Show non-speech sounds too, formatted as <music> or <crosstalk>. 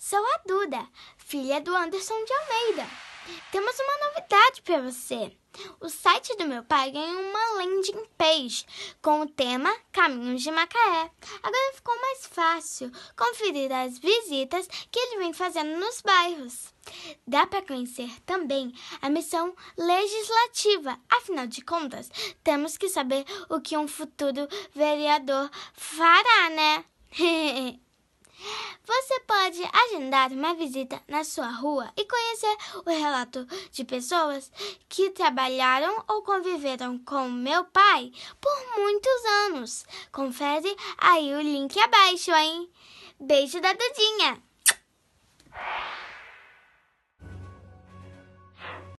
Sou a Duda, filha do Anderson de Almeida. Temos uma novidade para você. O site do meu pai ganhou uma landing page com o tema Caminhos de Macaé. Agora ficou mais fácil conferir as visitas que ele vem fazendo nos bairros. Dá para conhecer também a missão legislativa. Afinal de contas, temos que saber o que um futuro vereador fará, né? <laughs> Você pode agendar uma visita na sua rua e conhecer o relato de pessoas que trabalharam ou conviveram com meu pai por muitos anos. Confere aí o link abaixo, hein? Beijo da Dudinha!